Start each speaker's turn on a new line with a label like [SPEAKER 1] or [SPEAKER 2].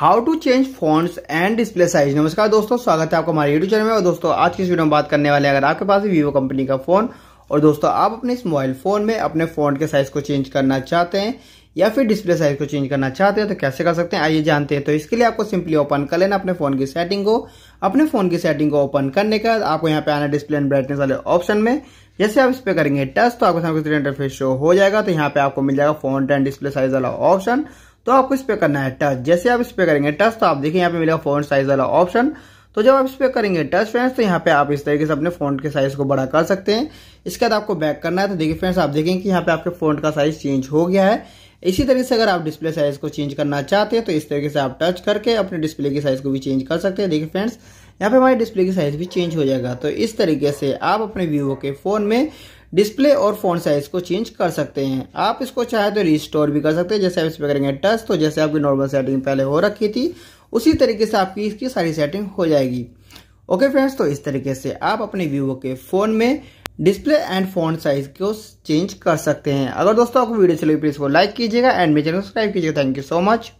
[SPEAKER 1] how to change phone and display size नमस्कार दोस्तों स्वागत है आपको हमारे यूट्यूब चैनल में और दोस्तों आज की इस वीडियो में बात करने वाले हैं अगर आपके पास वीवो कंपनी का फोन और दोस्तों आप अपने इस मोबाइल फोन में अपने फोन के साइज को चेंज करना चाहते हैं या फिर डिस्प्ले साइज को चेंज करना चाहते हैं तो कैसे कर सकते हैं आइए जानते हैं तो इसके लिए आपको सिंपली ओपन कर लेना अपने फोन की सेटिंग को अपने फोन की सेटिंग को ओपन करने का आपको यहाँ पे आना डिस्प्ले एंड ब्राइटनेस वाले ऑप्शन में जैसे आप इस पर करेंगे टच तो आपको सामने इंटरफेस शो हो जाएगा तो यहाँ पे आपको मिल जाएगा फोन एंड डिस्प्ले साइज वाला ऑप्शन तो आपको इस पे करना है टच जैसे आप इस पे करेंगे टच तो आप देखिए यहाँ पे मिलेगा फोन साइज वाला ऑप्शन तो जब आप इस पे करेंगे टच फ्रेंड्स तो यहाँ पे आप इस तरीके से अपने फोन के साइज को बड़ा कर सकते हैं इसके बाद आपको बैक करना है तो देखिए फ्रेंड्स आप देखेंगे कि यहाँ पे आपके फोन का साइज चेंज हो गया है इसी तरीके से अगर आप डिस्प्ले साइज को चेंज करना चाहते हैं तो इस तरीके से आप टच करके अपने डिस्प्ले की साइज को भी चेंज कर सकते हैं देखिए फ्रेंड्स यहाँ पे हमारे डिस्प्ले की साइज भी चेंज हो जाएगा तो इस तरीके से आप अपने वीवो के फोन में डिस्प्ले और फोन साइज को चेंज कर सकते हैं आप इसको चाहे तो रिस्टोर भी कर सकते हैं जैसे आप इस पर करेंगे टच तो जैसे आपकी नॉर्मल सेटिंग पहले हो रखी थी उसी तरीके से आपकी इसकी सारी सेटिंग हो जाएगी ओके फ्रेंड्स तो इस तरीके से आप अपने वीवो के फ़ोन में डिस्प्ले एंड फोन साइज को चेंज कर सकते हैं अगर दोस्तों आपको वीडियो चली प्लीज़ को लाइक कीजिएगा एंड मेरे चैनल सब्सक्राइब कीजिएगा थैंक यू सो मच